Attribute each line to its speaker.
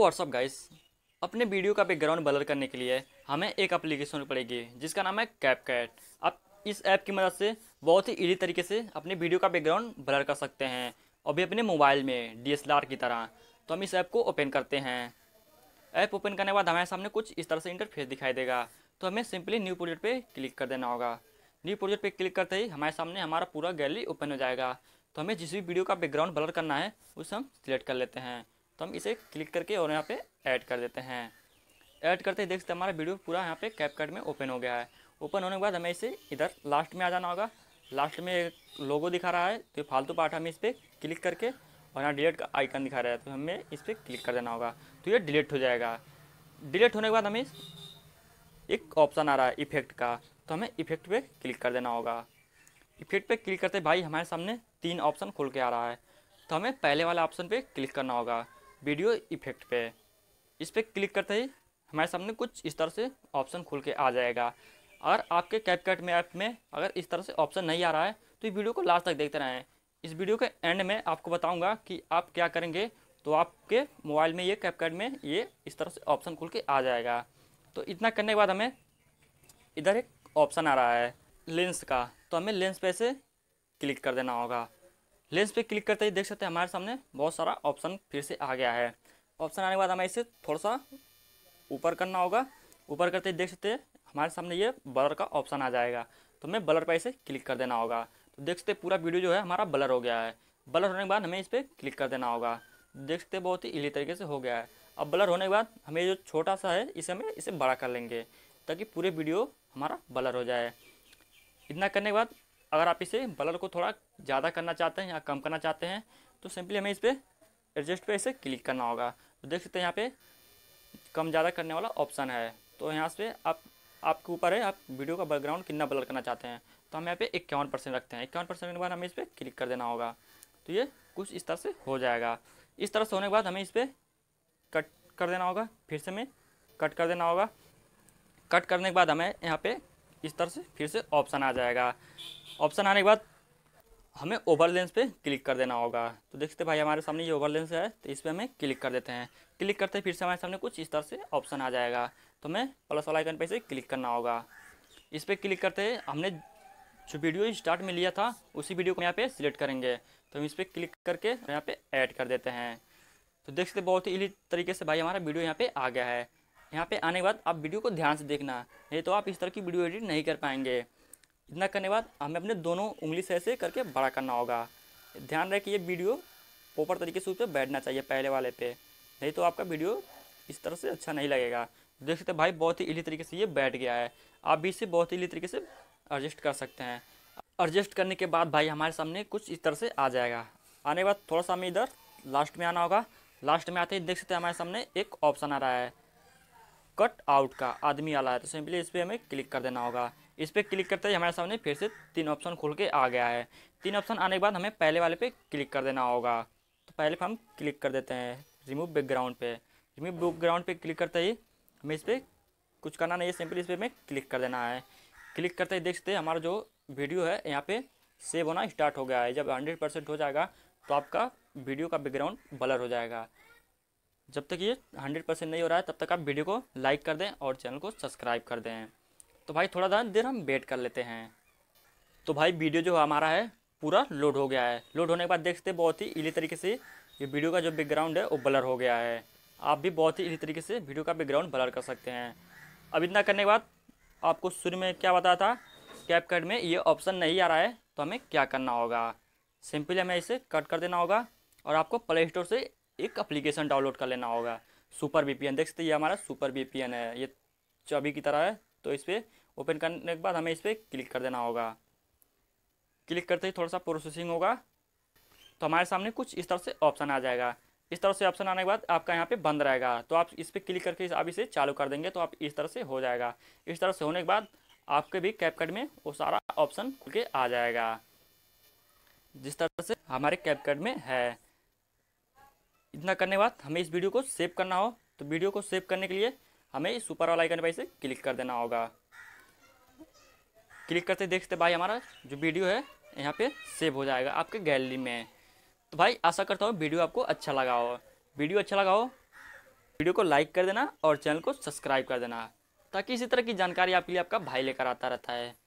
Speaker 1: WhatsApp guys अपने video का background blur करने के लिए हमें एक एप्लीकेशन पड़ेगी जिसका नाम है कैप कैट आप इस ऐप की मदद से बहुत ही ईजी तरीके से अपने वीडियो का बैकग्राउंड ब्लर कर सकते हैं और भी अपने मोबाइल में डी की तरह तो हम इस ऐप को ओपन करते हैं ऐप ओपन करने के बाद हमारे सामने कुछ इस तरह से इंटरफेस दिखाई देगा तो हमें सिंपली न्यू प्रोजेक्ट पर क्लिक कर देना होगा न्यू प्रोजेक्ट पर क्लिक करते ही हमारे सामने हमारा पूरा गैलरी ओपन हो जाएगा तो हमें जिस भी वीडियो का बैकग्राउंड ब्लर करना है उसे हम सिलेक्ट कर लेते हैं तो हम इसे क्लिक करके और यहाँ पे ऐड कर देते हैं ऐड करते ही देख सकते हमारा वीडियो पूरा यहाँ पे कैपकट में ओपन हो गया है ओपन होने के बाद हमें इसे इधर लास्ट में आ जाना होगा लास्ट में एक लोगो दिखा रहा है तो फालतू पार्ट हमें इस पर क्लिक करके और यहाँ डिलीट का आइकन दिखा रहा है तो हमें इस पर क्लिक कर देना होगा तो ये डिलीट हो जाएगा डिलीट होने के बाद हमें एक ऑप्शन आ रहा है इफेक्ट का तो हमें इफेक्ट पे क्लिक कर देना होगा इफेक्ट पे क्लिक करते भाई हमारे सामने तीन ऑप्शन खुल के आ रहा है तो हमें पहले वाला ऑप्शन पे क्लिक करना होगा वीडियो इफेक्ट पे इस पर क्लिक करते ही हमारे सामने कुछ इस तरह से ऑप्शन खुल के आ जाएगा और आपके कैपकट में ऐप में अगर इस तरह से ऑप्शन नहीं आ रहा है तो ये वीडियो को लास्ट तक देखते रहें इस वीडियो के एंड में आपको बताऊंगा कि आप क्या करेंगे तो आपके मोबाइल में ये कैपकट में ये इस तरह से ऑप्शन खुल के आ जाएगा तो इतना करने के बाद हमें इधर एक ऑप्शन आ रहा है लेंस का तो हमें लेंस पे से क्लिक कर देना होगा लेंस पे क्लिक करते ही देख सकते हैं हमारे सामने बहुत सारा ऑप्शन फिर से आ गया है ऑप्शन आने के बाद हमें इसे थोड़ा सा ऊपर करना होगा ऊपर करते ही देख सकते हैं हमारे सामने ये बलर का ऑप्शन आ जाएगा तो हमें बलर पर इसे क्लिक कर देना होगा तो देख सकते पूरा वीडियो जो है हमारा बलर हो गया है बलर होने के बाद हमें इस पर क्लिक कर देना होगा देख सकते बहुत ही इली तरीके से हो गया है अब बलर होने के बाद हमें जो छोटा सा है इसे हमें इसे बड़ा कर लेंगे ताकि पूरे वीडियो हमारा बलर हो जाए इतना करने के बाद अगर आप इसे बलर को थोड़ा ज़्यादा करना चाहते हैं या कम करना चाहते हैं तो सिंपली हमें इस पर एडजस्ट पे इसे क्लिक करना होगा तो देख सकते हैं यहाँ पे कम ज़्यादा करने वाला ऑप्शन है तो यहाँ से आप आपके ऊपर है आप वीडियो का बैकग्राउंड कितना ब्लर करना चाहते हैं तो हम यहाँ पे इक्यावन परसेंट रखते हैं इक्यावन परसेंट के बाद हमें इस पर क्लिक कर देना होगा तो ये कुछ इस तरह से हो जाएगा इस तरह से होने के बाद हमें इस पर कट कर देना होगा फिर से हमें कट कर देना होगा कट करने के बाद हमें यहाँ पर इस तरह से फिर से ऑप्शन आ जाएगा ऑप्शन आने के बाद हमें ओवर लेंस पे क्लिक कर देना होगा तो देखते भाई हमारे सामने ये ओवर लेंस है तो इस पर हमें क्लिक कर देते हैं क्लिक करते फिर से हमारे सामने कुछ इस तरह से ऑप्शन आ जाएगा तो हमें प्लस वाला आइकन पर इसे क्लिक करना होगा इस पर क्लिक करते हमने जो वीडियो स्टार्ट में लिया था उसी वीडियो को यहाँ पे सिलेक्ट करेंगे तो हम इस पर क्लिक करके यहाँ पे ऐड कर देते हैं तो देख सकते बहुत ही इली तरीके से भाई हमारा वीडियो यहाँ पे आ गया है यहाँ पे आने के बाद आप वीडियो को ध्यान से देखना नहीं तो आप इस तरह की वीडियो एडिट नहीं कर पाएंगे इतना करने के बाद हमें अपने दोनों उंगली से ऐसे करके बड़ा करना होगा ध्यान रहे कि ये वीडियो प्रॉपर तरीके से उस पर बैठना चाहिए पहले वाले पे नहीं तो आपका वीडियो इस तरह से अच्छा नहीं लगेगा देख सकते भाई बहुत ही इली तरीके से ये बैठ गया है आप भी इसे बहुत ही इली तरीके से एडजस्ट कर सकते हैं एडजस्ट करने के बाद भाई हमारे सामने कुछ इस तरह से आ जाएगा आने के बाद थोड़ा सा हमें इधर लास्ट में आना होगा लास्ट में आते ही देख सकते हैं हमारे सामने एक ऑप्शन आ रहा है कट आउट का आदमी वाला है तो सिंपली इस पर हमें क्लिक कर देना होगा इस पर क्लिक करते ही हमारे सामने फिर से तीन ऑप्शन खुल के आ गया है तीन ऑप्शन आने के बाद हमें पहले वाले पे क्लिक कर देना होगा तो पहले पर हम क्लिक कर देते हैं रिमूव बैकग्राउंड पे रिमूव बैकग्राउंड पे क्लिक करते ही हमें इस पर कुछ करना नहीं है सिंपली इस पर हमें क्लिक कर देना है क्लिक करते ही देख सकते हैं हमारा जो वीडियो है यहाँ पर सेव होना स्टार्ट हो गया है जब हंड्रेड परसेंट हो जाएगा तो आपका वीडियो का बैकग्राउंड ब्लर हो जाएगा जब तक ये हंड्रेड परसेंट नहीं हो रहा है तब तक आप वीडियो को लाइक कर दें और चैनल को सब्सक्राइब कर दें तो भाई थोड़ा देर हम वेट कर लेते हैं तो भाई वीडियो जो हमारा है पूरा लोड हो गया है लोड होने के बाद देखते बहुत ही इली तरीके से ये वीडियो का जो बैकग्राउंड है वो ब्लर हो गया है आप भी बहुत ही इली तरीके से वीडियो का बैकग्राउंड ब्लर कर सकते हैं अब इतना करने के बाद आपको शुरू में क्या बताया था कैप कट में ये ऑप्शन नहीं आ रहा है तो हमें क्या करना होगा सिंपली हमें इसे कट कर देना होगा और आपको प्ले स्टोर से एक अप्लीकेशन डाउनलोड कर लेना होगा सुपर बी देख सकते ये हमारा सुपर बी है ये चाबी की तरह है तो इस पर ओपन करने के बाद हमें इस पर क्लिक कर देना होगा क्लिक करते ही थोड़ा सा प्रोसेसिंग होगा तो हमारे सामने कुछ इस तरह से ऑप्शन आ जाएगा इस तरह से ऑप्शन आने के बाद आपका यहाँ पे बंद रहेगा तो आप इस पर क्लिक करके आप इसे चालू कर देंगे तो आप इस तरह से हो जाएगा इस तरह से होने के बाद आपके भी कैपकट में वो सारा ऑप्शन खुल के आ जाएगा जिस तरह से हमारे कैपकट में है इतना करने के बाद हमें इस वीडियो को सेव करना हो तो वीडियो को सेव करने के लिए हमें इस ऊपर वाला आइकन पर इसे क्लिक कर देना होगा क्लिक करते देखते भाई हमारा जो वीडियो है यहाँ पे सेव हो जाएगा आपके गैलरी में तो भाई आशा करता हूँ वीडियो आपको अच्छा लगा हो वीडियो अच्छा लगा हो वीडियो को लाइक कर देना और चैनल को सब्सक्राइब कर देना ताकि इसी तरह की जानकारी आपके लिए आपका भाई लेकर आता रहता है